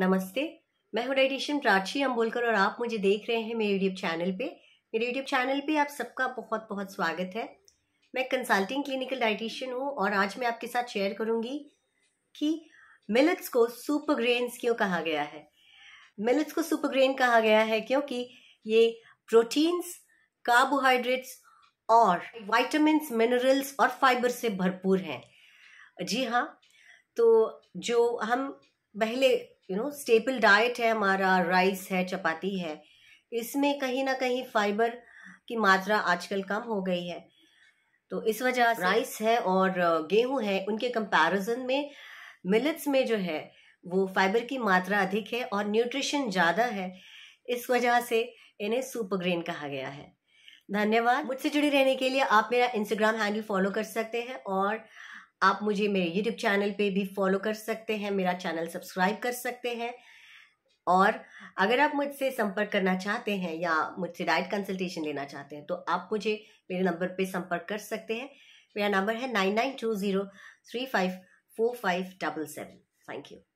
नमस्ते मैं हूं डाइटिशियन प्राची अम्बोलकर और आप मुझे देख रहे हैं मेरे यूट्यूब चैनल पे मेरे यूट्यूब चैनल पे आप सबका बहुत बहुत स्वागत है मैं कंसल्टिंग क्लिनिकल डाइटिशियन हूं और आज मैं आपके साथ शेयर करूंगी कि मिलट्स को सुपर ग्रेन्स क्यों कहा गया है मिलट्स को सुपर ग्रेन कहा गया है क्योंकि ये प्रोटीन्स कार्बोहाइड्रेट्स और वाइटामस मिनरल्स और फाइबर से भरपूर हैं जी हाँ तो जो हम पहले यू नो स्टेपल डाइट है हमारा राइस है चपाती है इसमें कहीं ना कहीं फाइबर की मात्रा आजकल कम हो गई है तो इस वजह से राइस है और गेहूं है उनके कंपैरिजन में मिलेट्स में जो है वो फाइबर की मात्रा अधिक है और न्यूट्रिशन ज़्यादा है इस वजह से इन्हें सुपर ग्रेन कहा गया है धन्यवाद मुझसे जुड़े रहने के लिए आप मेरा इंस्टाग्राम हैंडल फॉलो कर सकते हैं और आप मुझे मेरे यूट्यूब चैनल पे भी फॉलो कर सकते हैं मेरा चैनल सब्सक्राइब कर सकते हैं और अगर आप मुझसे संपर्क करना चाहते हैं या मुझसे डाइट कंसल्टेशन लेना चाहते हैं तो आप मुझे मेरे नंबर पे संपर्क कर सकते हैं मेरा नंबर है nine nine two zero three five four five double seven thank you